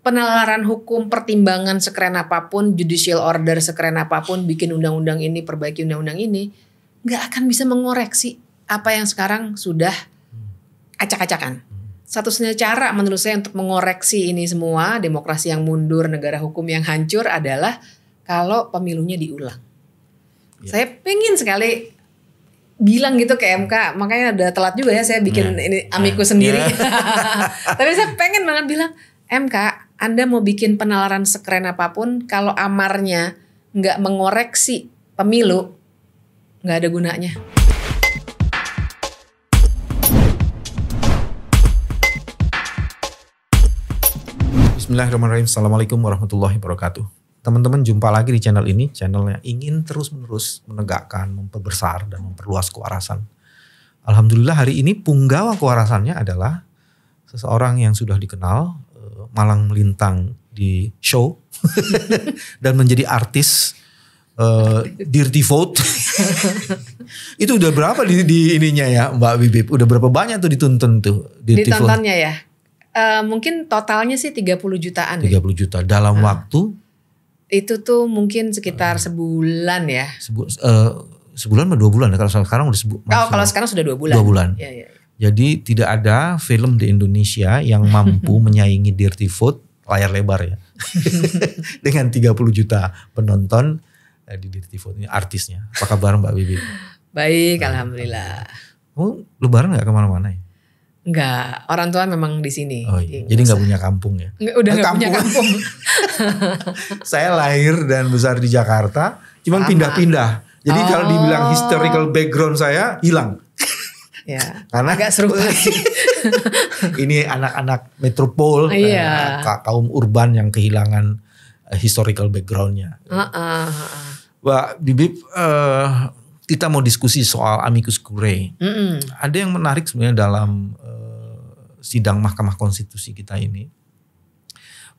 penalaran hukum, pertimbangan sekeren apapun, judicial order sekeren apapun, bikin undang-undang ini, perbaiki undang-undang ini, nggak akan bisa mengoreksi apa yang sekarang sudah acak-acakan. Satu-satunya cara menurut saya untuk mengoreksi ini semua, demokrasi yang mundur, negara hukum yang hancur adalah kalau pemilunya diulang. Ya. Saya pengen sekali bilang gitu ke MK, makanya ada telat juga ya saya bikin ya. ini amiku ya. sendiri. Nah. Tapi saya pengen banget bilang, MK anda mau bikin penalaran sekeren apapun, kalau amarnya nggak mengoreksi pemilu, nggak ada gunanya. Bismillahirrahmanirrahim. Assalamualaikum warahmatullahi wabarakatuh. Teman-teman jumpa lagi di channel ini, channel yang ingin terus-menerus menegakkan, memperbesar, dan memperluas kewarasan. Alhamdulillah hari ini punggawa kewarasannya adalah seseorang yang sudah dikenal malang melintang di show dan menjadi artis uh, Dear Devote itu udah berapa di, di ininya ya Mbak Bibip udah berapa banyak tuh dituntun tuh di ditontonnya ya uh, mungkin totalnya sih 30 jutaan 30 ya? juta dalam uh. waktu itu tuh mungkin sekitar uh, sebulan ya sebu, uh, sebulan atau dua bulan ya kalau sekarang udah sebu, oh, kalau sekarang sudah dua bulan dua bulan ya, ya. Jadi tidak ada film di Indonesia yang mampu menyaingi Dirty Food layar lebar ya. Dengan 30 juta penonton eh, di Dirty Food ini artisnya. Apa kabar Mbak Bibi? Baik, nah, Alhamdulillah. Kamu oh, lebaran gak kemana-mana ya? Enggak, orang tua memang di sini. Oh, iya. Jadi ya? eh, nggak punya kampung ya? Enggak, udah nggak punya kampung. saya lahir dan besar di Jakarta, cuman pindah-pindah. Jadi oh. kalau dibilang historical background saya hilang. Ya. Karena agak lagi. ini anak-anak metropol, iya. eh, kaum urban yang kehilangan eh, historical backgroundnya. Uh, uh, uh. Bibip, uh, kita mau diskusi soal amicus curiae. Mm Ada yang menarik sebenarnya dalam uh, sidang Mahkamah Konstitusi kita ini,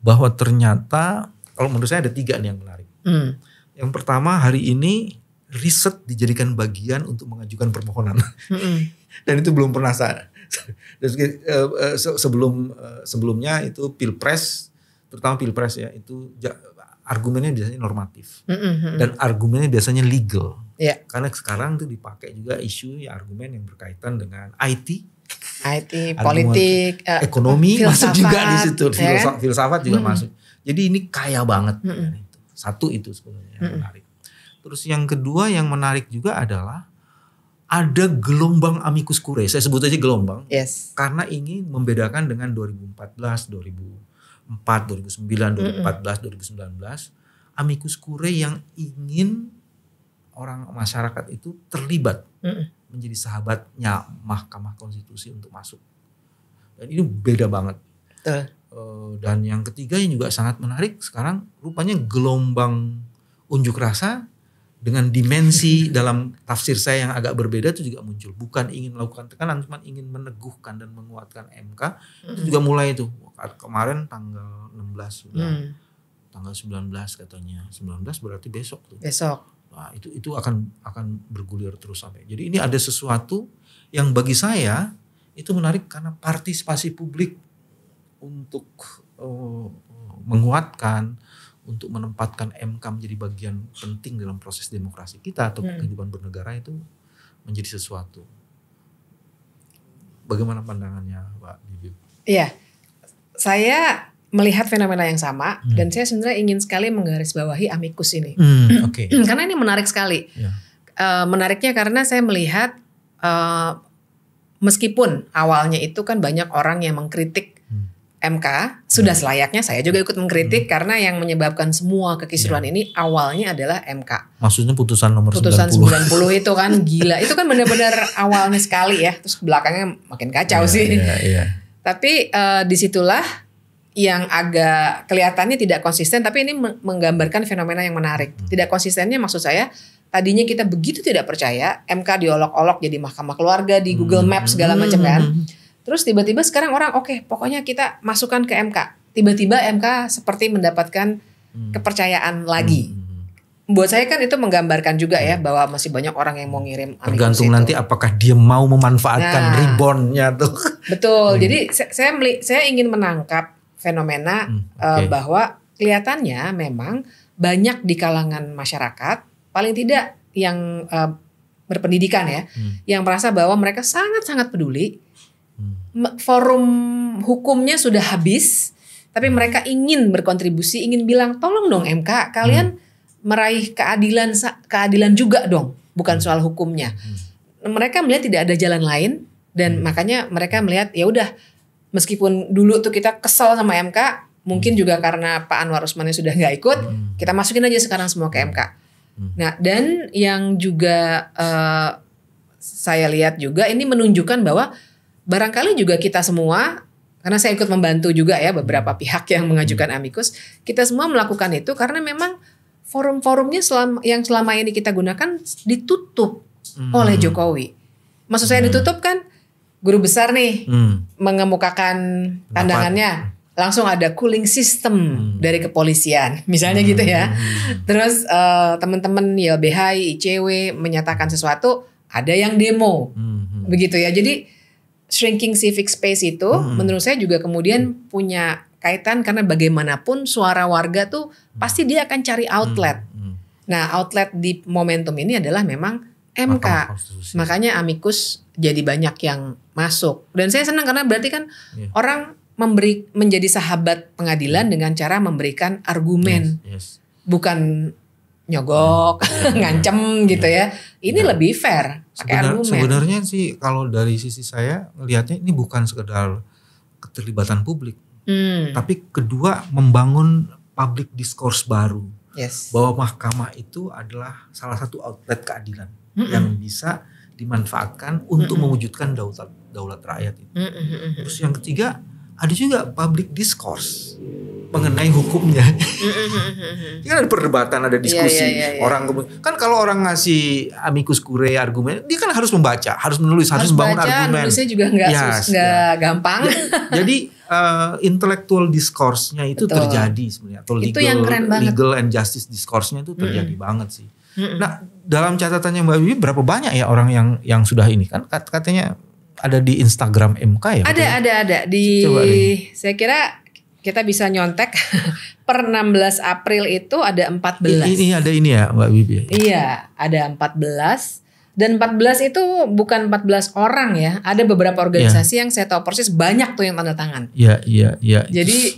bahwa ternyata kalau menurut saya ada tiga nih yang menarik. Mm. Yang pertama hari ini riset dijadikan bagian untuk mengajukan permohonan. Mm -hmm. Dan itu belum pernah saya. Eh, eh, sebelum eh, sebelumnya itu pilpres, terutama pilpres ya itu argumennya biasanya normatif mm -hmm. dan argumennya biasanya legal. Yeah. Karena sekarang tuh dipakai juga isu ya argumen yang berkaitan dengan IT, IT, politik, ekonomi filsafat, masuk juga di situ, ya kan? filsafat, filsafat juga mm -hmm. masuk. Jadi ini kaya banget. Mm -hmm. Satu itu sebenarnya yang mm -hmm. menarik. Terus yang kedua yang menarik juga adalah ada gelombang amicus curiae. Saya sebut aja gelombang. Yes. Karena ini membedakan dengan 2014, 2004, 2009, 2014, mm -mm. 2019. Amicus curiae yang ingin orang masyarakat itu terlibat mm -mm. menjadi sahabatnya Mahkamah Konstitusi untuk masuk. Dan ini beda banget. Eh, dan yang ketiga yang juga sangat menarik sekarang rupanya gelombang unjuk rasa dengan dimensi dalam tafsir saya yang agak berbeda itu juga muncul. Bukan ingin melakukan tekanan, cuma ingin meneguhkan dan menguatkan MK. Mm. Itu juga mulai itu. Kemarin tanggal 16 sudah. Mm. Tanggal 19 katanya. 19 berarti besok tuh. Besok. Nah, itu itu akan akan bergulir terus sampai. Jadi ini ada sesuatu yang bagi saya itu menarik karena partisipasi publik untuk uh, menguatkan untuk menempatkan MK menjadi bagian penting dalam proses demokrasi kita atau hmm. kehidupan bernegara itu menjadi sesuatu. Bagaimana pandangannya, Pak Bibip? Iya, saya melihat fenomena yang sama hmm. dan saya sebenarnya ingin sekali menggarisbawahi amikus ini. Hmm, Okay. karena ini menarik sekali. Ya. Uh, menariknya karena saya melihat uh, meskipun awalnya itu kan banyak orang yang mengkritik MK sudah hmm. selayaknya saya juga ikut mengkritik hmm. karena yang menyebabkan semua kekisruan ya. ini awalnya adalah MK. Maksudnya putusan nomor putusan 90. Putusan 90 itu kan gila. Itu kan benar-benar awalnya sekali ya, terus belakangnya makin kacau ya, sih. Ya, ya. Tapi uh, disitulah yang agak kelihatannya tidak konsisten tapi ini menggambarkan fenomena yang menarik. Hmm. Tidak konsistennya maksud saya tadinya kita begitu tidak percaya MK diolok-olok jadi mahkamah keluarga di Google hmm. Maps segala macam hmm. kan. Hmm Terus tiba-tiba sekarang orang oke, okay, pokoknya kita masukkan ke MK. Tiba-tiba MK seperti mendapatkan hmm. kepercayaan lagi. Hmm, hmm, hmm. Buat saya kan itu menggambarkan juga ya hmm. bahwa masih banyak orang yang mau ngirim tergantung itu. nanti apakah dia mau memanfaatkan nah, reborn-nya tuh. Betul. Hmm. Jadi saya saya ingin menangkap fenomena hmm, eh, okay. bahwa kelihatannya memang banyak di kalangan masyarakat paling tidak yang uh, berpendidikan ya, hmm. yang merasa bahwa mereka sangat-sangat peduli forum hukumnya sudah habis, tapi hmm. mereka ingin berkontribusi, ingin bilang tolong dong MK, kalian hmm. meraih keadilan keadilan juga dong, bukan hmm. soal hukumnya. Hmm. Mereka melihat tidak ada jalan lain dan hmm. makanya mereka melihat ya udah meskipun dulu tuh kita kesel sama MK, mungkin hmm. juga karena Pak Anwar Usmannya sudah nggak ikut, hmm. kita masukin aja sekarang semua ke MK. Hmm. Nah, dan yang juga uh, saya lihat juga ini menunjukkan bahwa barangkali juga kita semua karena saya ikut membantu juga ya beberapa pihak yang mengajukan hmm. amikus kita semua melakukan itu karena memang forum-forumnya selama, yang selama ini kita gunakan ditutup hmm. oleh Jokowi maksud saya hmm. ditutup kan guru besar nih hmm. mengemukakan pandangannya langsung ada cooling system hmm. dari kepolisian misalnya hmm. gitu ya hmm. terus uh, teman-teman YLBHI ICW menyatakan sesuatu ada yang demo hmm. begitu ya jadi shrinking civic space itu hmm. menurut saya juga kemudian hmm. punya kaitan karena bagaimanapun suara warga tuh hmm. pasti dia akan cari hmm. outlet. Hmm. Hmm. Nah, outlet di momentum ini adalah memang MK. Makanya amikus jadi banyak yang masuk. Dan saya senang karena berarti kan yeah. orang memberi menjadi sahabat pengadilan hmm. dengan cara memberikan argumen. Yes, yes. Bukan nyogok, yeah. ngancem iya. gitu ya. Ini iya. lebih fair Sebenar, Sebenarnya sih kalau dari sisi saya melihatnya ini bukan sekedar keterlibatan publik, hmm. tapi kedua membangun public discourse baru yes. bahwa mahkamah itu adalah salah satu outlet keadilan mm hmm yang bisa dimanfaatkan untuk mm hmm mewujudkan daulat daulat rakyat itu. Mm hmm Terus yang ketiga ada juga public discourse mengenai hukumnya. Mm-hmm. kan ada perdebatan, ada diskusi. Yeah, yeah, yeah, iya. orang kan kalau orang ngasih amicus curiae argumen, dia kan harus membaca, harus menulis, harus, harus bangun baca, argumen. Nulisnya juga nggak yes, yeah. gampang. Jadi uh, intellectual discourse-nya itu Betul. terjadi sebenarnya. Atau legal, itu yang keren banget. legal and justice discourse-nya itu terjadi mm -hmm. banget sih. Mm -hmm. Nah, dalam catatannya Mbak Bibi berapa banyak ya orang yang yang sudah ini kan katanya ada di Instagram MK ya? Ada, betul? ada, ada di. Saya kira kita bisa nyontek per 16 April itu ada 14. Ini, ini ada ini ya Mbak Bibi. Iya, ada 14 dan 14 itu bukan 14 orang ya. Ada beberapa organisasi ya. yang saya tahu persis banyak tuh yang tanda tangan. Iya, iya, iya. Jadi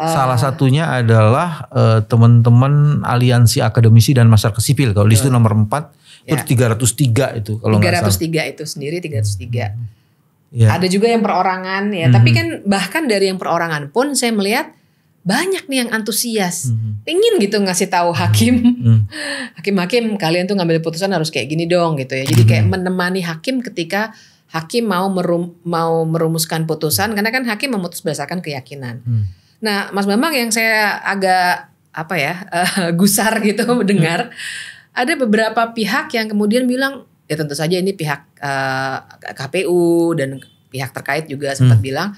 eh, Salah satunya adalah uh, teman-teman aliansi akademisi dan masyarakat sipil. Kalau di situ nomor 4 Ya. Itu 303 itu kalau 303 itu sendiri 303. Ya. Ada juga yang perorangan ya, hmm. tapi kan bahkan dari yang perorangan pun saya melihat banyak nih yang antusias, hmm. ingin gitu ngasih tahu hmm. hakim, hmm. hakim-hakim hmm. kalian tuh ngambil putusan harus kayak gini dong gitu ya. Jadi hmm. kayak menemani hakim ketika hakim mau merum, mau merumuskan putusan karena kan hakim memutus berdasarkan keyakinan. Hmm. Nah, Mas Bambang yang saya agak apa ya uh, gusar gitu mendengar. Hmm ada beberapa pihak yang kemudian bilang ya tentu saja ini pihak uh, eh, KPU dan pihak terkait juga sempat hmm. bilang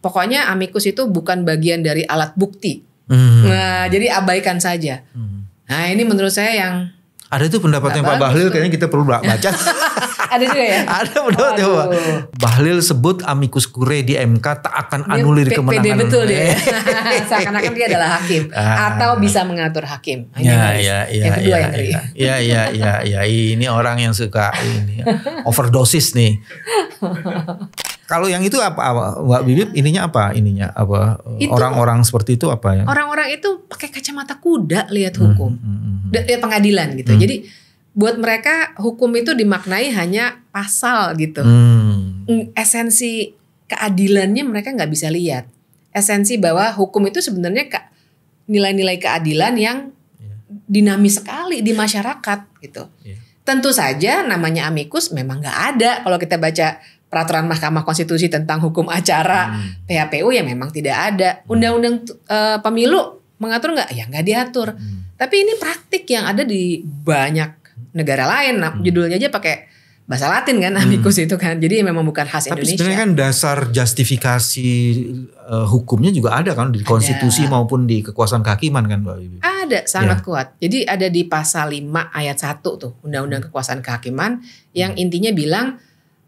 pokoknya amikus itu bukan bagian dari alat bukti. Hmm. Nah, jadi abaikan saja. Hmm. Nah, ini menurut saya yang ada tuh pendapatnya Pak Bahlil itu. kayaknya kita perlu baca. ada juga ya? ada pendapatnya oh, Pak. Bahlil sebut amikus kure di MK tak akan dia anulir p- kemenangan. Pede betul dia. Eh. Seakan-akan dia adalah hakim ah. atau bisa mengatur hakim. Ya, ini ya, ya, ya, yang kedua ya, yang ya, ya, ya, ya, ya, ini orang yang suka ini overdosis nih. Kalau yang itu apa, apa Mbak Bibip ininya apa ininya apa orang-orang seperti itu apa ya? Orang-orang itu pakai kacamata kuda lihat hmm, hukum. Hmm, hmm, hmm, Lihat pengadilan gitu. Hmm. Jadi buat mereka hukum itu dimaknai hanya pasal gitu. Hmm. hmm esensi keadilannya mereka nggak bisa lihat. Esensi bahwa hukum itu sebenarnya ke, nilai-nilai keadilan yang iya. dinamis sekali di masyarakat gitu. Yeah. Tentu saja namanya amikus memang nggak ada kalau kita baca peraturan Mahkamah Konstitusi tentang hukum acara hmm. PHPU ya memang tidak ada. Undang-undang uh, pemilu mengatur nggak? Ya nggak diatur. Hmm. Tapi ini praktik yang ada di banyak negara lain. Nah, hmm. judulnya aja pakai bahasa Latin kan hmm. amicus hmm. itu kan. Jadi ya memang bukan khas Tapi Indonesia. Tapi sebenarnya kan dasar justifikasi uh, hukumnya juga ada kan di ada. konstitusi maupun di kekuasaan kehakiman kan Mbak Bibi. Ada, sangat ya. kuat. Jadi ada di pasal 5 ayat 1 tuh Undang-Undang hmm. Kekuasaan Kehakiman yang intinya bilang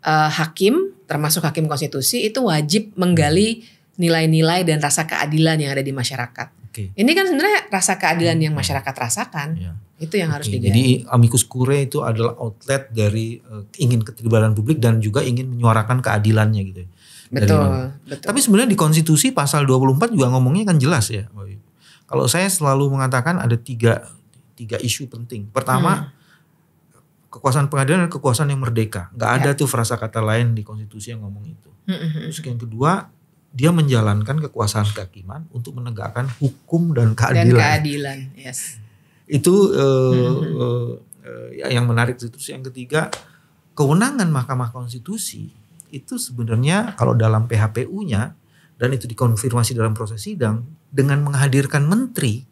uh, hakim, termasuk hakim konstitusi itu wajib menggali nilai-nilai dan rasa keadilan yang ada di masyarakat. Okay. Ini kan sebenarnya rasa keadilan yang hmm. masyarakat rasakan. Yeah. Itu yang harus digali. Jadi amicus curiae itu adalah outlet dari uh, ingin keterlibatan publik dan juga ingin menyuarakan keadilannya gitu. Ya. Betul, betul. Tapi sebenarnya di konstitusi pasal 24 juga ngomongnya kan jelas ya. Kalau saya selalu mengatakan ada tiga tiga isu penting. Pertama, hmm kekuasaan pengadilan adalah kekuasaan yang merdeka. Gak ya. ada ya. tuh frasa kata lain di konstitusi yang ngomong itu. Terus yang kedua, dia menjalankan kekuasaan kehakiman untuk menegakkan hukum dan keadilan. Dan keadilan, yes. Itu uh, hmm. uh, yang menarik. Terus yang ketiga, kewenangan Mahkamah Konstitusi itu sebenarnya kalau dalam PHPU-nya dan itu dikonfirmasi dalam proses sidang dengan menghadirkan menteri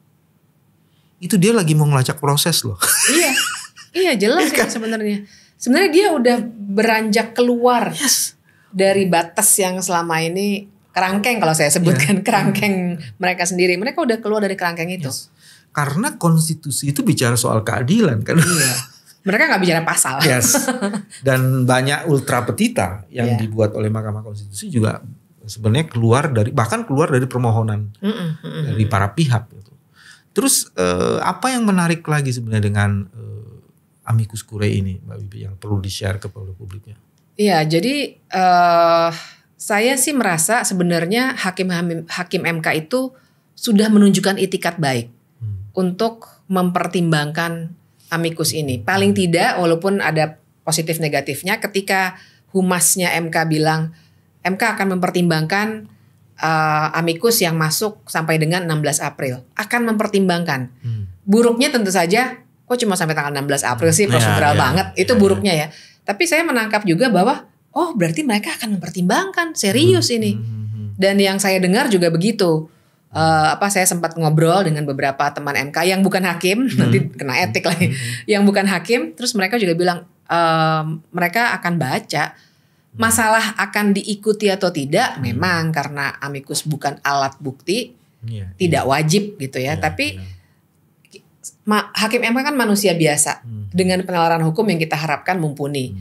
itu dia lagi mau ngelacak proses loh. Iya. Iya jelas ya, kan? sebenarnya. Sebenarnya dia udah beranjak keluar yes. dari batas yang selama ini kerangkeng kalau saya sebutkan yeah. kerangkeng yeah. mereka sendiri. Mereka udah keluar dari kerangkeng itu. Yes. Karena konstitusi itu bicara soal keadilan kan. Iya. Mereka nggak bicara pasal. Yes. Dan banyak ultra petita yang yeah. dibuat oleh Mahkamah Konstitusi juga sebenarnya keluar dari bahkan keluar dari permohonan mm -mm, dari para pihak. Gitu. Terus eh, apa yang menarik lagi sebenarnya dengan eh, Amicus kure ini Mbak Bibi yang perlu di-share kepada publiknya? Iya, jadi uh, saya sih merasa sebenarnya hakim-hakim MK itu sudah menunjukkan itikat baik hmm. untuk mempertimbangkan amicus ini. Paling hmm. tidak walaupun ada positif negatifnya ketika humasnya MK bilang MK akan mempertimbangkan uh, eh, amikus yang masuk sampai dengan 16 April akan mempertimbangkan. Hmm. Buruknya tentu saja kok cuma sampai tanggal 16 April sih prosedural iya, yeah, banget. Yeah. Itu iya. buruknya ya. Tapi saya menangkap juga bahwa oh berarti mereka akan mempertimbangkan serius hmm. ini. Hmm, hmm, hmm. Dan yang saya dengar juga begitu. Uh, apa saya sempat ngobrol dengan beberapa teman MK yang bukan hakim hmm. nanti kena etik lagi hmm. yang bukan hakim terus mereka juga bilang uh, mereka akan baca masalah akan diikuti atau tidak hmm. memang karena amikus bukan alat bukti yeah, tidak yeah. wajib gitu ya yeah, tapi yeah ma hakim MK kan manusia biasa hmm. dengan penalaran hukum yang kita harapkan mumpuni. Hmm.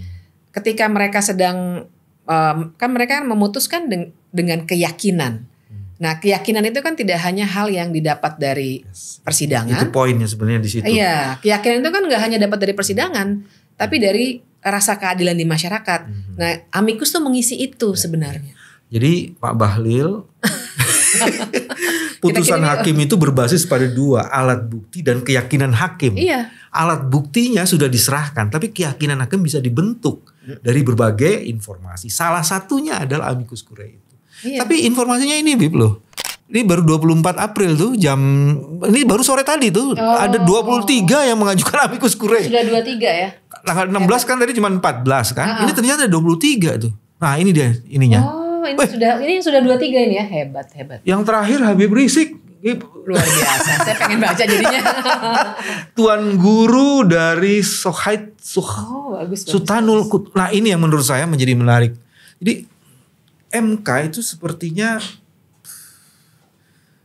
Ketika mereka sedang um, kan mereka kan memutuskan deng dengan keyakinan. Hmm. Nah, keyakinan itu kan tidak hanya hal yang didapat dari yes. persidangan. Itu poinnya sebenarnya di situ. Iya, keyakinan itu kan nggak hanya dapat dari persidangan, tapi hmm. dari rasa keadilan di masyarakat. Hmm. Nah, amikus tuh mengisi itu ya. sebenarnya. Jadi Pak Bahlil Putusan kita gitu. hakim itu berbasis pada dua, alat bukti dan keyakinan hakim. Iya. Alat buktinya sudah diserahkan, tapi keyakinan hakim bisa dibentuk mm. dari berbagai informasi. Salah satunya adalah amicus curiae itu. Iya. Tapi informasinya ini Bib loh. Ini baru 24 April tuh jam ini baru sore tadi tuh oh. ada 23 yang mengajukan amicus curiae. Sudah 23 ya. Tanggal 16 Hebat. kan tadi cuma 14 kan. Uh ah, -huh. Ah. Ini ternyata ada 23 tuh. Nah, ini dia ininya. Oh ini Weh. sudah ini sudah dua tiga ini ya hebat hebat. Yang terakhir Habib Rizik luar biasa. Saya pengen baca jadinya. Tuan guru dari Sohait Suh, oh, bagus, Sutanul Nah ini yang menurut saya menjadi menarik. Jadi MK itu sepertinya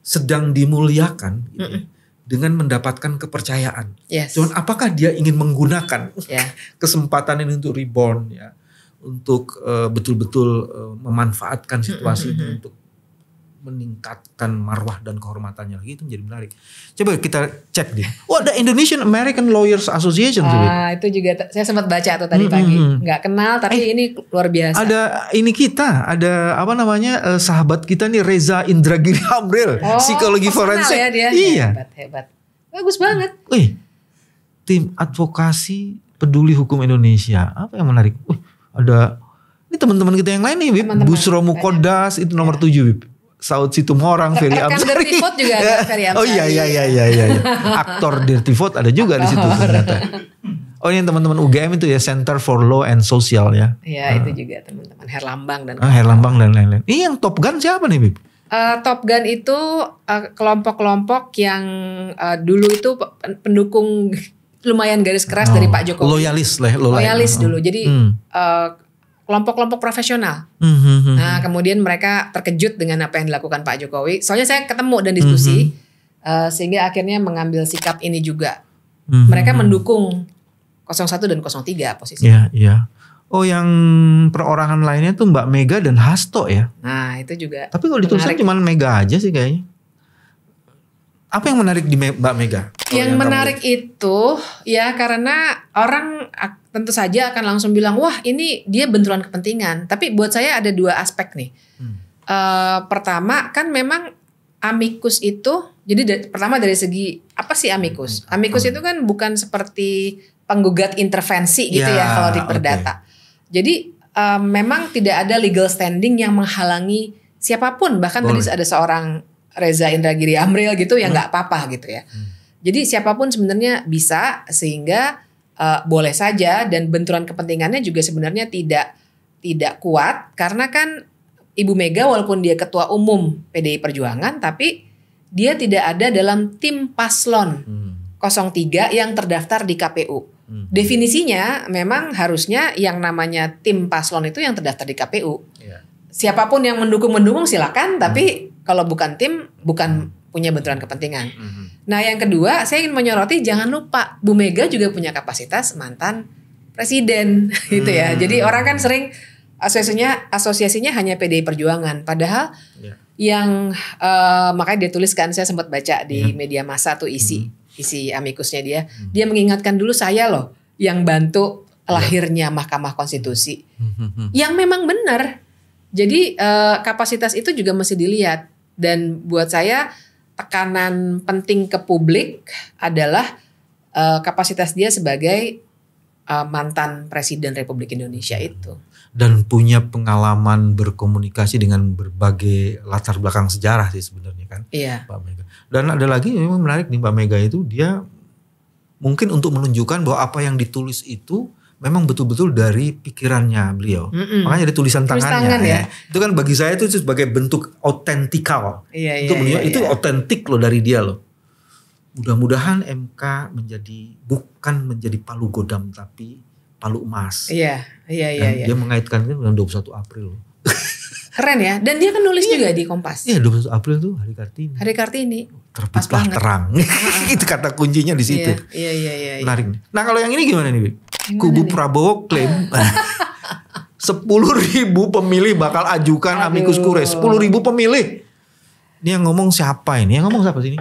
sedang dimuliakan mm -mm. dengan mendapatkan kepercayaan. Yes. Cuman apakah dia ingin menggunakan yeah. kesempatan ini untuk reborn ya? untuk eh, betul-betul uh, memanfaatkan situasi itu untuk meningkatkan marwah dan kehormatannya lagi itu menjadi menarik. Coba kita cek deh. Oh, ada Indonesian American Lawyers Association Ah, itu juga saya sempat baca tuh tadi mm-hmm. pagi. Nggak kenal tapi eh, ini luar biasa. Ada ini kita, ada apa namanya? Eh, sahabat kita nih Reza Indragiri Hamril, oh, psikologi forensik. Ya dia. Iya. Hebat, hebat. Bagus banget. Wih. Eh, tim advokasi peduli hukum Indonesia. Apa yang menarik? Wih uh, ada ini teman-teman kita yang lain nih Bib. Busro Mukodas itu nomor ya. 7 Bib. Saud Situmorang, Ferry Amsari. Dirty Vote juga ada Ferry Amsari. Oh iya iya, iya iya iya iya iya. Aktor Dirty Vote ada juga di situ ternyata. Oh ini teman-teman UGM itu ya Center for Law and Social ya. Iya uh. itu juga teman-teman Herlambang dan uh, Herlambang dan lain-lain. Ini yang Top Gun siapa nih Bib? Uh, eh, Top Gun itu eh, kelompok-kelompok uh, yang uh, dulu itu pendukung lumayan garis keras oh, dari Pak Jokowi. Loyalis lah, loyalis, loyalis hmm. dulu. Jadi hmm. uh, eh, kelompok profesional. Hmm, hmm, -hmm. Nah, kemudian mereka terkejut dengan apa yang dilakukan Pak Jokowi. Soalnya saya ketemu dan diskusi -hmm. uh, sehingga akhirnya mengambil sikap ini juga. -hmm. Mereka mendukung 01 dan 03 posisi Iya, yeah, iya. Oh, yang perorangan lainnya tuh Mbak Mega dan Hasto ya. Nah, itu juga. Tapi kalau ditulisnya cuma Mega aja sih kayaknya. Apa yang menarik di Mbak Mega? Yang, yang menarik kamu... itu ya karena orang tentu saja akan langsung bilang wah ini dia benturan kepentingan. Tapi buat saya ada dua aspek nih. Hmm. E, pertama kan memang amikus itu jadi da pertama dari segi apa sih amikus? Hmm. Amikus itu kan bukan seperti penggugat intervensi gitu ya, ya kalau di perdata. Okay. Jadi e, memang tidak ada legal standing yang menghalangi siapapun bahkan Boleh. tadi ada seorang Reza Indragiri Amril gitu ya hmm. nggak hmm. apa-apa gitu ya. Hmm. Jadi siapapun sebenarnya bisa sehingga uh, boleh saja dan benturan kepentingannya juga sebenarnya tidak tidak kuat karena kan Ibu Mega walaupun dia ketua umum PDI Perjuangan tapi dia tidak ada dalam tim paslon hmm. 03 yang terdaftar di KPU. Hmm. Definisinya memang harusnya yang namanya tim paslon itu yang terdaftar di KPU. Yeah. Siapapun yang mendukung mendukung silakan tapi hmm kalau bukan tim, bukan punya benturan kepentingan. -hmm. Nah, yang kedua, saya ingin menyoroti jangan lupa Bu Mega juga punya kapasitas mantan presiden mm. gitu ya. Hmm. Jadi orang kan sering asosiasinya asosiasinya hanya PDI Perjuangan, padahal yeah. yang uh, makanya dia tuliskan saya sempat baca di yeah. media masa tuh isi mm. isi amikusnya dia. Mm. Dia mengingatkan dulu saya loh yang bantu ya. lahirnya Mahkamah Konstitusi. Hmm, hmm, -hmm. Yang memang benar. Jadi uh, kapasitas itu juga mesti dilihat dan buat saya tekanan penting ke publik adalah uh, kapasitas dia sebagai uh, mantan presiden Republik Indonesia itu dan punya pengalaman berkomunikasi dengan berbagai latar belakang sejarah sih sebenarnya kan iya. Pak Mega dan ada lagi yang memang menarik nih Pak Mega itu dia mungkin untuk menunjukkan bahwa apa yang ditulis itu memang betul-betul dari pikirannya beliau. Mm-mm. Makanya ada tulisan tangannya. tangan, ya. ya. Itu kan bagi saya itu sebagai bentuk autentikal. Iya, iya, iya, itu iya, itu iya. otentik loh dari dia loh. Mudah-mudahan MK menjadi bukan menjadi palu godam tapi palu emas. Iya, iya, iya. Dan iya. Dia mengaitkan dengan 21 April. Keren ya. Dan dia kan nulis iya. juga di Kompas. Iya, 21 April itu Hari Kartini. Hari Kartini. Terbitlah terang. itu kata kuncinya di situ. Iya, iya, iya. iya. Menarik. Nah, kalau yang ini gimana nih, Bik? kubu nih? Prabowo klaim sepuluh ribu pemilih bakal ajukan Aduh. amikus kure. Sepuluh ribu pemilih. Ini yang ngomong siapa ini? Yang ngomong siapa sini?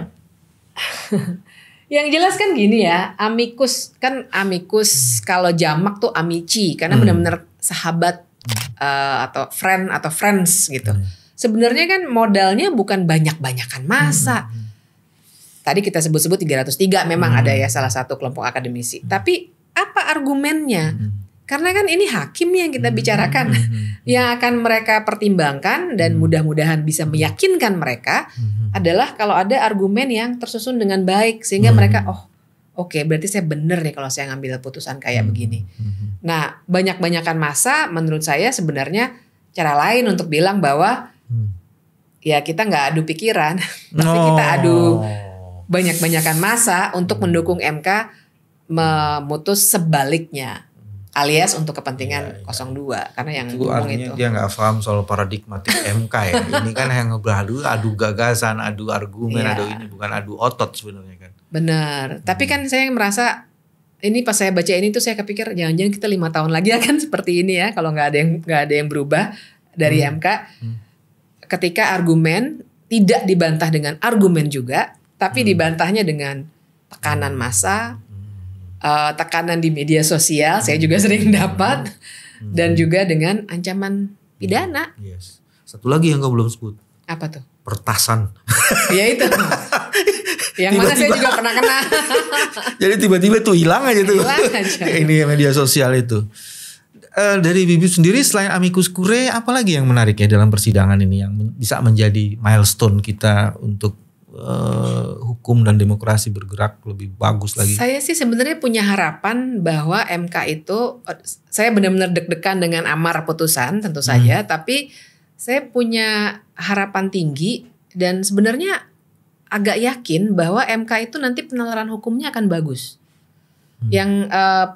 yang jelas kan gini ya, amicus kan amicus kalau jamak tuh amici karena hmm. benar-benar sahabat hmm. uh, atau friend atau friends gitu. Hmm. Sebenarnya kan modalnya bukan banyak-banyakan masa. Hmm. Tadi kita sebut-sebut 303 memang hmm. ada ya salah satu kelompok akademisi. Hmm. Tapi apa argumennya? Hmm. Karena kan ini hakim yang kita mm-hmm. bicarakan hmm. yang akan mereka pertimbangkan dan mm-hmm. mudah-mudahan bisa meyakinkan mereka hmm. adalah kalau ada argumen yang tersusun dengan baik sehingga hmm. mereka oh oke okay, berarti saya benar nih kalau saya ngambil putusan kayak hmm. begini. Hmm. Nah banyak-banyakan masa menurut saya sebenarnya cara lain untuk bilang bahwa hmm. ya kita nggak adu pikiran no. tapi kita adu banyak-banyakan masa untuk mendukung MK memutus sebaliknya alias hmm. untuk kepentingan ya, ya. 02 karena yang itu ngomong itu dia nggak paham soal paradigmatik MK ya ini kan yang ngebadu adu gagasan adu argumen ya. adu ini bukan adu otot sebenarnya kan benar hmm. tapi kan saya merasa ini pas saya baca ini tuh saya kepikir jangan-jangan kita lima tahun lagi akan seperti ini ya kalau nggak ada yang nggak ada yang berubah dari hmm. MK hmm. ketika argumen tidak dibantah dengan argumen juga tapi hmm. dibantahnya dengan tekanan massa uh, tekanan di media sosial, hmm. saya juga hmm. sering dapat hmm. dan juga dengan ancaman pidana. Hmm. Yes. Satu lagi yang kau belum sebut. Apa tuh? Pertasan. ya itu. yang tiba -tiba. mana saya juga pernah kena. Jadi tiba-tiba tuh hilang aja tuh. Hilang aja. Ini media sosial itu. Uh, dari Bibi sendiri selain amicus curiae apa lagi yang menarik ya dalam persidangan ini yang bisa menjadi milestone kita untuk Eh, hukum dan demokrasi bergerak lebih bagus lagi? Saya sih sebenarnya punya harapan bahwa MK itu saya benar-benar deg-degan dengan amar putusan tentu hmm. saja, tapi saya punya harapan tinggi dan sebenarnya agak yakin bahwa MK itu nanti penalaran hukumnya akan bagus. Hmm. Yang eh,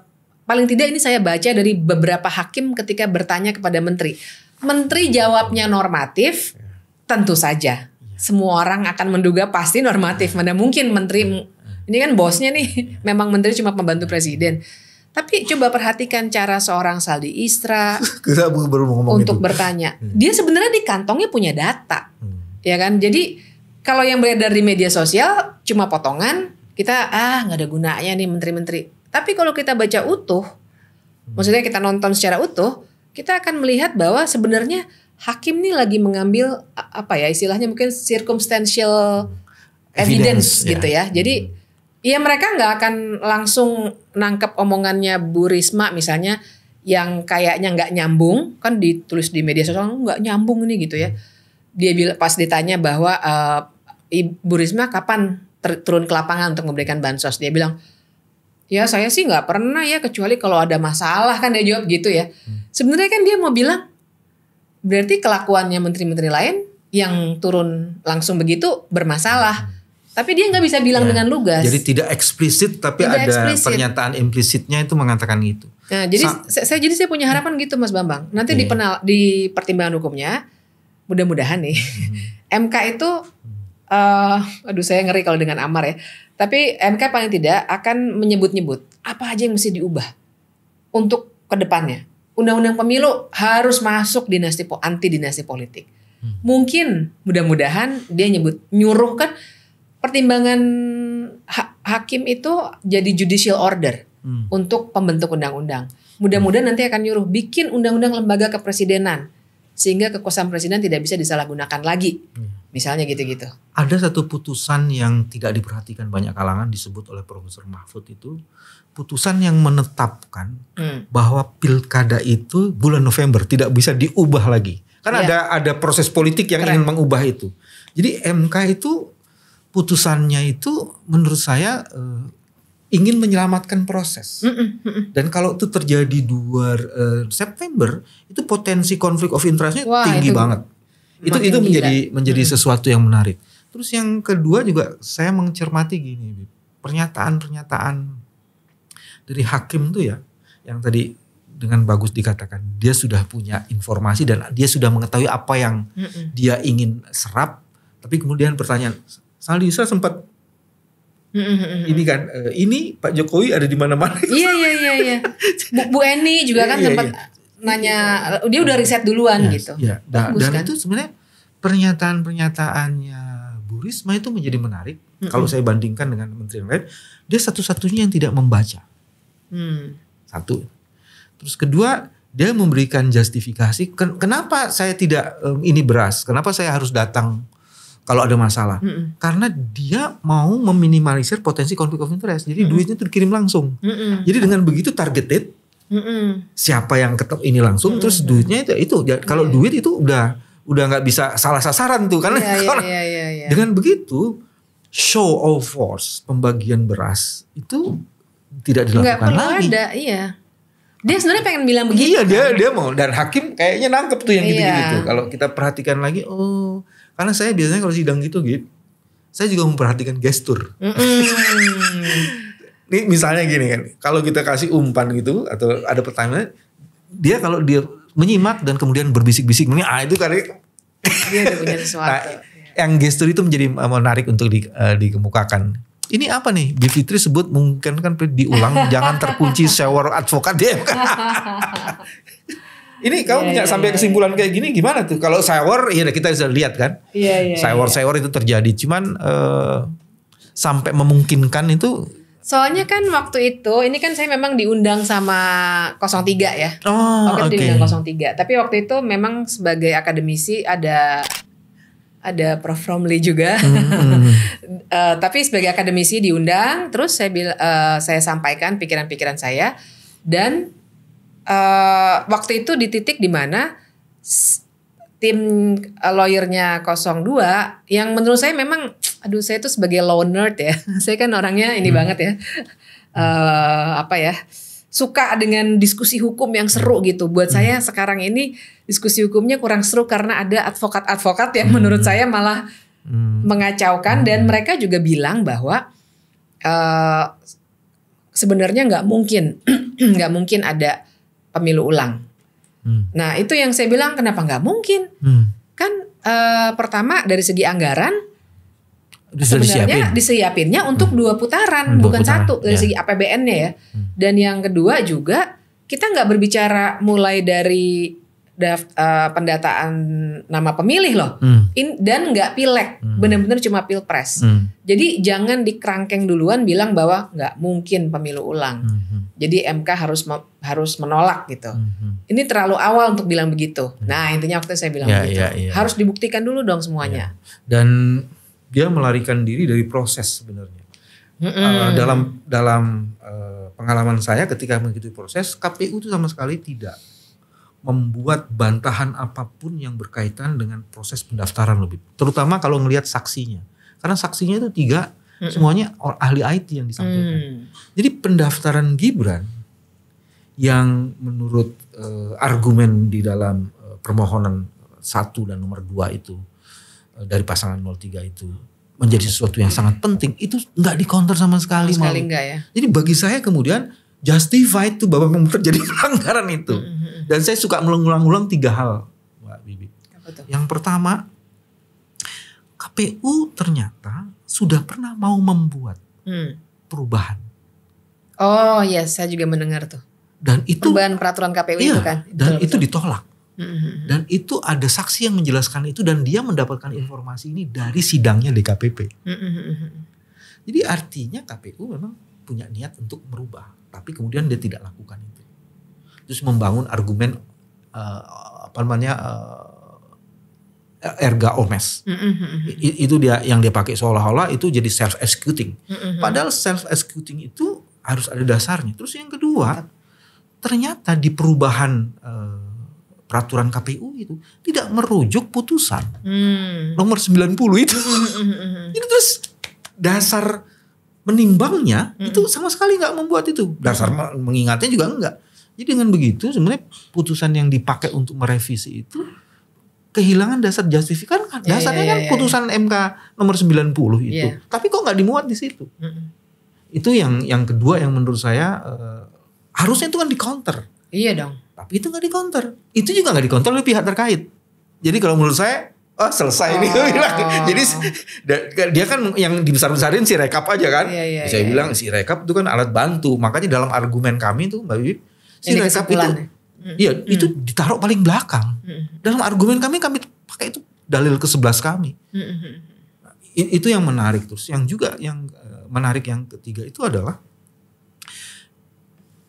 paling tidak ini saya baca dari beberapa hakim ketika bertanya kepada menteri. Menteri jawabnya normatif, ya. tentu saja semua orang akan menduga pasti normatif. Mana mungkin menteri hmm. ini kan bosnya nih memang menteri cuma pembantu presiden. Tapi coba perhatikan cara seorang Saldi Istra Kita baru untuk itu. bertanya. Hmm. Dia sebenarnya di kantongnya punya data. Hmm. Ya kan? Jadi kalau yang beredar di media sosial cuma potongan, kita ah nggak ada gunanya nih menteri-menteri. Tapi kalau kita baca utuh, maksudnya kita nonton secara utuh, kita akan melihat bahwa sebenarnya hakim nih lagi mengambil apa ya istilahnya mungkin circumstantial evidence, evidence ya. gitu ya. Jadi ya mereka nggak akan langsung nangkep omongannya Bu Risma misalnya yang kayaknya nggak nyambung kan ditulis di media sosial nggak nyambung nih gitu ya. Dia bilang pas ditanya bahwa uh, eh, Ibu Risma kapan ter turun ke lapangan untuk memberikan bansos dia bilang ya saya sih nggak pernah ya kecuali kalau ada masalah kan dia jawab gitu ya. Hmm. Sebenarnya kan dia mau bilang berarti kelakuannya menteri-menteri lain yang turun langsung begitu bermasalah. Tapi dia nggak bisa bilang ya. dengan lugas. Jadi tidak eksplisit, tapi tidak ada explicit. pernyataan implisitnya itu mengatakan itu. Nah, jadi Sa saya, jadi saya punya harapan gitu, Mas Bambang. Nanti di iya. penal di pertimbangan hukumnya, mudah-mudahan nih, hmm. MK itu, uh, aduh saya ngeri kalau dengan Amar ya. Tapi MK paling tidak akan menyebut-nyebut apa aja yang mesti diubah untuk kedepannya undang-undang pemilu harus masuk dinasti anti dinasti politik. Hmm. Mungkin mudah-mudahan dia nyebut nyuruh kan pertimbangan ha hakim itu jadi judicial order hmm. untuk pembentuk undang-undang. Mudah-mudahan hmm. nanti akan nyuruh bikin undang-undang lembaga kepresidenan sehingga kekuasaan presiden tidak bisa disalahgunakan lagi. Hmm. Misalnya gitu-gitu. Ada satu putusan yang tidak diperhatikan banyak kalangan disebut oleh Profesor Mahfud itu putusan yang menetapkan hmm. bahwa pilkada itu bulan November tidak bisa diubah lagi. Kan ya. ada ada proses politik yang Keren. ingin mengubah itu. Jadi MK itu putusannya itu menurut saya eh, ingin menyelamatkan proses. Mm -mm, mm -mm. Dan kalau itu terjadi 2 uh, eh, September itu potensi konflik of interestnya tinggi itu. banget itu itu menjadi gila. menjadi hmm. sesuatu yang menarik terus yang kedua juga saya mencermati gini pernyataan-pernyataan dari hakim tuh ya yang tadi dengan bagus dikatakan dia sudah punya informasi dan dia sudah mengetahui apa yang hmm. dia ingin serap tapi kemudian pertanyaan Salisa sempat ini kan eh, ini Pak Jokowi ada di mana-mana iya iya iya iya Bu, Eni juga iya, kan iya, sempat iya nanya iya. dia udah riset duluan yes, gitu. Ya. Da, Bagus, dan kan? itu sebenarnya pernyataan-pernyataannya Bu Risma itu menjadi menarik mm -hmm. kalau saya bandingkan dengan menteri yang lain. Dia satu-satunya yang tidak membaca. Hmm. Satu. Terus kedua, dia memberikan justifikasi kenapa saya tidak um, ini beras, kenapa saya harus datang kalau ada masalah. Mm -mm. Karena dia mau meminimalisir potensi konflik of interest. Jadi mm -mm. duitnya itu dikirim langsung. Mm -mm. Jadi dengan begitu targeted Mm-mm. Siapa yang ketok ini langsung Mm-mm. terus duitnya itu itu ya, kalau yeah. duit itu udah udah nggak bisa salah sasaran tuh karena yeah, yeah, yeah, yeah, yeah. dengan begitu show of force pembagian beras itu tidak dilakukan Nggak lagi. ada, iya. Dia sebenarnya pengen bilang begitu. Iya, dia kan? dia mau dan hakim kayaknya nangkep tuh yang iya. gitu-gitu. Gitu Kalau kita perhatikan lagi, oh, karena saya biasanya kalau sidang gitu gitu, saya juga memperhatikan gestur. Mm -mm. Ini misalnya gini kan, kalau kita kasih umpan gitu atau ada pertanyaan, dia kalau dia menyimak dan kemudian berbisik-bisik, ini ah itu kali. Dia punya sesuatu. Nah, ya. yang gestur itu menjadi eh, menarik untuk di, uh, dikemukakan. Ini apa nih? Bi Fitri sebut mungkin kan diulang jangan terkunci sewer advokat dia. ini kamu yeah, punya yeah, sampai iya. kesimpulan kayak gini gimana tuh? Kalau sewer ya kita bisa lihat kan. Iya, iya, shower yeah, yeah, yeah. itu terjadi cuman uh, sampai memungkinkan itu Soalnya kan waktu itu ini kan saya memang diundang sama 03 ya. Oh, waktu okay. itu diundang 03. Tapi waktu itu memang sebagai akademisi ada ada Prof Romli juga. Hmm. uh, tapi sebagai akademisi diundang, terus saya bil uh, saya sampaikan pikiran-pikiran saya dan uh, waktu itu di titik di mana tim lawyernya 02 yang menurut saya memang aduh saya tuh sebagai low nerd ya. saya kan orangnya ini hmm. banget ya. Uh, apa ya? suka dengan diskusi hukum yang seru gitu. Buat hmm. saya sekarang ini diskusi hukumnya kurang seru karena ada advokat-advokat yang hmm. menurut saya malah hmm. mengacaukan dan hmm. mereka juga bilang bahwa uh, sebenarnya nggak mungkin nggak mungkin ada pemilu ulang. Hmm. Nah itu yang saya bilang kenapa nggak mungkin? Hmm. Kan uh, pertama dari segi anggaran sebenarnya disiapinnya untuk hmm. dua putaran hmm, bukan putaran. satu dari ya. segi APBN-nya ya. Hmm. Dan yang kedua juga kita nggak berbicara mulai dari daft, uh, eh, pendataan nama pemilih loh hmm. In, dan nggak pilek hmm. benar-benar cuma pilpres. Hmm. Jadi jangan dikerangkeng duluan bilang bahwa nggak mungkin pemilu ulang. Hmm. Jadi MK harus harus menolak gitu. Hmm. Ini terlalu awal untuk bilang begitu. Hmm. Nah intinya waktu saya bilang ya, begitu ya, ya. harus dibuktikan dulu dong semuanya. Ya. Dan dia melarikan diri dari proses sebenarnya. Mm -hmm. uh, dalam dalam uh, pengalaman saya ketika mengikuti proses KPU itu sama sekali tidak membuat bantahan apapun yang berkaitan dengan proses pendaftaran lebih terutama kalau melihat saksinya karena saksinya itu tiga mm -hmm. semuanya ahli IT yang disampaikan mm. jadi pendaftaran Gibran yang menurut uh, argumen di dalam uh, permohonan satu dan nomor dua itu dari pasangan 03 itu menjadi sesuatu yang sangat penting itu nggak di sama sekali sama sekali enggak ya jadi bagi saya kemudian justified tuh bahwa memang terjadi pelanggaran itu mm-hmm, mm-hmm. dan saya suka mengulang-ulang tiga hal mbak Bibi yang pertama KPU ternyata sudah pernah mau membuat hmm. perubahan oh ya saya juga mendengar tuh dan itu perubahan peraturan KPU iya, itu kan dan betul, itu ditolak Mm-hmm. Dan itu ada saksi yang menjelaskan itu dan dia mendapatkan informasi ini dari sidangnya DKPP. Hmm. Jadi artinya KPU memang punya niat untuk merubah, tapi kemudian dia tidak lakukan itu. Terus membangun argumen uh, apa namanya uh, erga omes. Mm-hmm. Itu dia yang dia pakai seolah-olah itu jadi self executing. Mm-hmm. Padahal self executing itu harus ada dasarnya. Terus yang kedua, ternyata di perubahan uh, peraturan KPU itu tidak merujuk putusan hmm. nomor 90 itu. Hmm, hmm, hmm, hmm. itu terus dasar menimbangnya hmm. itu sama sekali nggak membuat itu. Dasar mengingatnya juga enggak. Jadi dengan begitu sebenarnya putusan yang dipakai untuk merevisi itu kehilangan dasar justifikan kan. Iya, dasarnya iya, kan iya, putusan MK nomor 90 itu. Tapi kok nggak dimuat di situ? Hmm. Itu yang yang kedua yang menurut saya uh, harusnya itu kan di counter. Iya dong. Tapi itu nggak dikonter. Itu juga nggak dikonter oleh pihak terkait. Jadi kalau menurut saya Oh selesai oh. Jadi dia kan yang dibesar-besarin si rekap aja kan. Iya, iya, saya iya. bilang iya. si rekap itu kan alat bantu. Makanya dalam argumen kami itu Mbak Bibi si Ini rekap itu Iya, hmm. itu ditaruh paling belakang. Hmm. Dalam argumen kami kami pakai itu dalil ke sebelas kami. Hmm. Nah, itu yang menarik terus. Yang juga yang eh, menarik yang ketiga itu adalah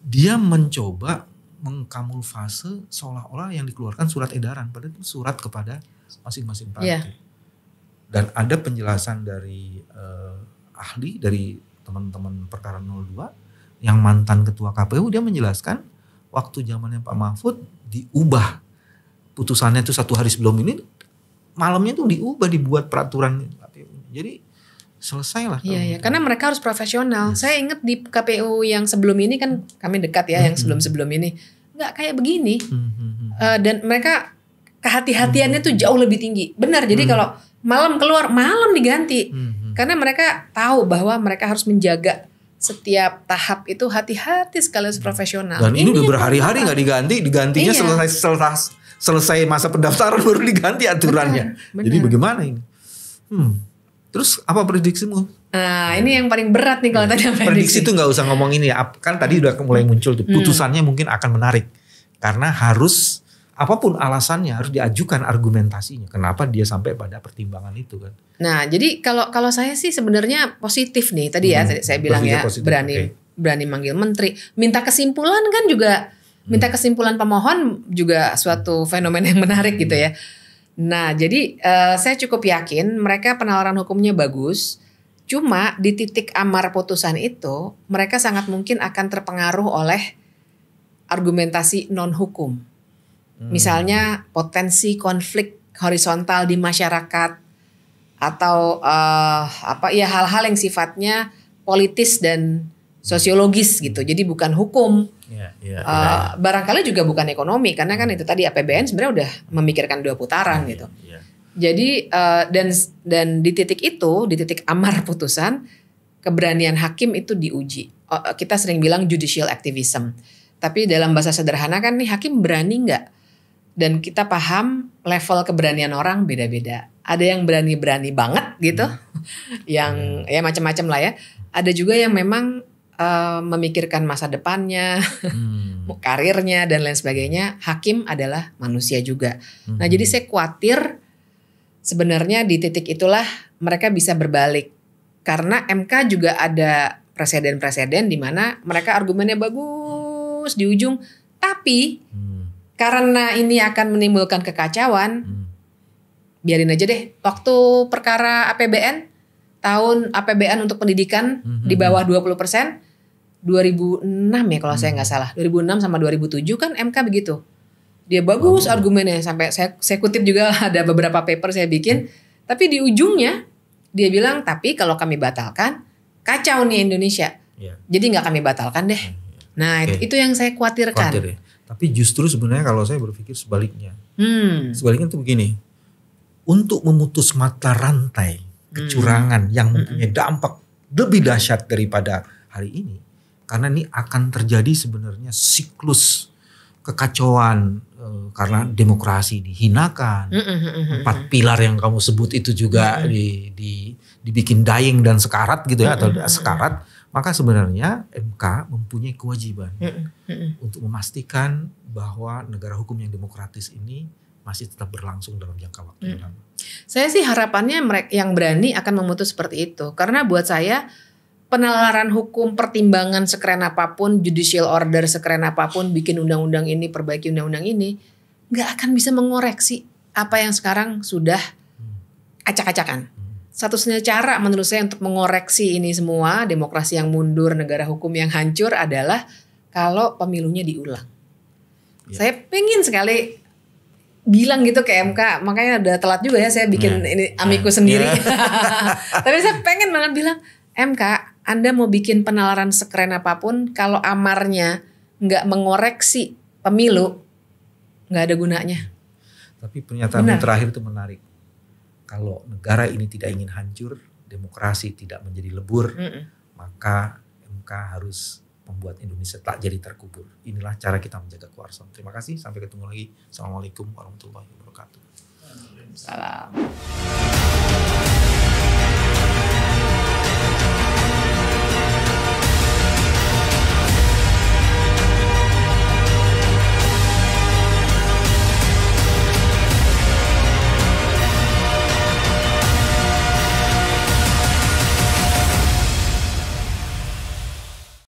dia mencoba mengkamuflase seolah-olah yang dikeluarkan surat edaran padahal itu surat kepada masing-masing partai. Yeah. Dan ada penjelasan dari eh, ahli dari teman-teman perkara 02 yang mantan ketua KPU dia menjelaskan waktu zamannya Pak Mahfud diubah putusannya itu satu hari sebelum ini malamnya itu diubah dibuat peraturan Jadi selesai lah. Iya, ya. karena mereka harus profesional. Yes. Saya ingat di KPU yang sebelum ini kan kami dekat ya, mm -hmm. yang mm-hmm. sebelum-sebelum ini nggak kayak begini. Mm -hmm. uh, dan mereka kehati-hatiannya mm -hmm. tuh mm-hmm. jauh lebih tinggi. Benar, jadi mm -hmm. kalau malam keluar malam diganti, mm -hmm. karena mereka tahu bahwa mereka harus menjaga setiap tahap itu hati-hati sekali harus mm-hmm. profesional. Dan ini, ini udah berhari-hari nggak diganti, digantinya iya. selesai selesai selesai masa pendaftaran baru diganti aturannya. Benar, benar. Jadi bagaimana ini? Hmm. Terus apa prediksimu? Nah, ini yang paling berat nih kalau nah, tadi prediksi. Prediksi itu nggak usah ngomong ini ya. Kan tadi udah mulai muncul tuh. Hmm. Putusannya hmm. mungkin akan menarik. Karena harus apapun alasannya harus diajukan argumentasinya. Kenapa dia sampai pada pertimbangan itu kan? Nah, jadi kalau kalau saya sih sebenarnya positif nih tadi ya. hmm. ya tadi saya bilang ya positif, berani okay. berani manggil menteri, minta kesimpulan kan juga minta hmm. kesimpulan pemohon juga suatu fenomena yang menarik gitu ya. Nah, jadi uh, saya cukup yakin mereka penalaran hukumnya bagus. Cuma di titik amar putusan itu, mereka sangat mungkin akan terpengaruh oleh argumentasi non hukum. Hmm. Misalnya potensi konflik horizontal di masyarakat atau uh, apa ya hal-hal yang sifatnya politis dan sosiologis gitu. Jadi bukan hukum. Yeah, iya, iya, yeah, uh, Barangkali juga bukan ekonomi karena kan hmm. itu tadi APBN sebenarnya udah memikirkan dua putaran yeah, gitu. Yeah. Jadi uh, dan dan di titik itu, di titik amar putusan, keberanian hakim itu diuji. Uh, kita sering bilang judicial activism. Tapi dalam bahasa sederhana kan nih hakim berani nggak? Dan kita paham level keberanian orang beda-beda. Ada yang berani-berani banget gitu, hmm. yang iya. ya macam-macam lah ya. Ada juga yang memang Eh, memikirkan masa depannya, hmm. karirnya dan lain sebagainya. Hakim adalah manusia juga. Hmm. Nah, jadi hmm. saya khawatir sebenarnya di titik itulah mereka bisa berbalik karena MK juga ada presiden-presiden di mana mereka argumennya bagus di ujung, tapi hmm. karena ini akan menimbulkan kekacauan, hmm. biarin aja deh. Waktu perkara APBN tahun APBN untuk pendidikan hmm. di hmm, bawah 20 hmm. persen 2006 ya kalau hmm. saya nggak salah 2006 sama 2007 kan MK begitu dia bagus oh. argumennya sampai saya, saya kutip juga ada beberapa paper saya bikin hmm. tapi di ujungnya dia bilang tapi kalau kami batalkan kacau nih Indonesia yeah. jadi nggak kami batalkan deh hmm, iya. nah okay. itu, itu yang saya khawatirkan Khawatir ya. tapi justru sebenarnya kalau saya berpikir sebaliknya hmm. sebaliknya tuh begini untuk memutus mata rantai hmm. kecurangan hmm. yang mempunyai hmm. dampak lebih dahsyat daripada hari ini karena ini akan terjadi sebenarnya siklus kekacauan eh, karena demokrasi dihinakan empat pilar yang kamu sebut itu juga di, di dibikin dying dan sekarat gitu ya atau sekarat maka sebenarnya MK mempunyai kewajiban untuk memastikan bahwa negara hukum yang demokratis ini masih tetap berlangsung dalam jangka waktu mm. yang lama. Saya sih harapannya mereka yang berani akan memutus seperti itu karena buat saya penalaran hukum, pertimbangan sekeren apapun, judicial order sekeren apapun, bikin undang-undang ini, perbaiki undang-undang ini, nggak akan bisa mengoreksi apa yang sekarang sudah acak-acakan. Satu-satunya cara menurut saya untuk mengoreksi ini semua, demokrasi yang mundur, negara hukum yang hancur adalah kalau pemilunya diulang. Ya. Saya pengen sekali bilang gitu ke MK, makanya udah telat juga ya saya bikin ya. ini amiku ya. sendiri. Ya. Tapi saya pengen banget bilang, MK anda mau bikin penalaran sekeren apapun, kalau amarnya nggak mengoreksi pemilu, nggak ada gunanya. Tapi pernyataan terakhir itu menarik. Kalau negara ini tidak ingin hancur, demokrasi tidak menjadi lebur, mm -mm. maka MK harus membuat Indonesia tak jadi terkubur. Inilah cara kita menjaga kuarsa. Terima kasih, sampai ketemu lagi. Assalamualaikum warahmatullahi wabarakatuh. Salam.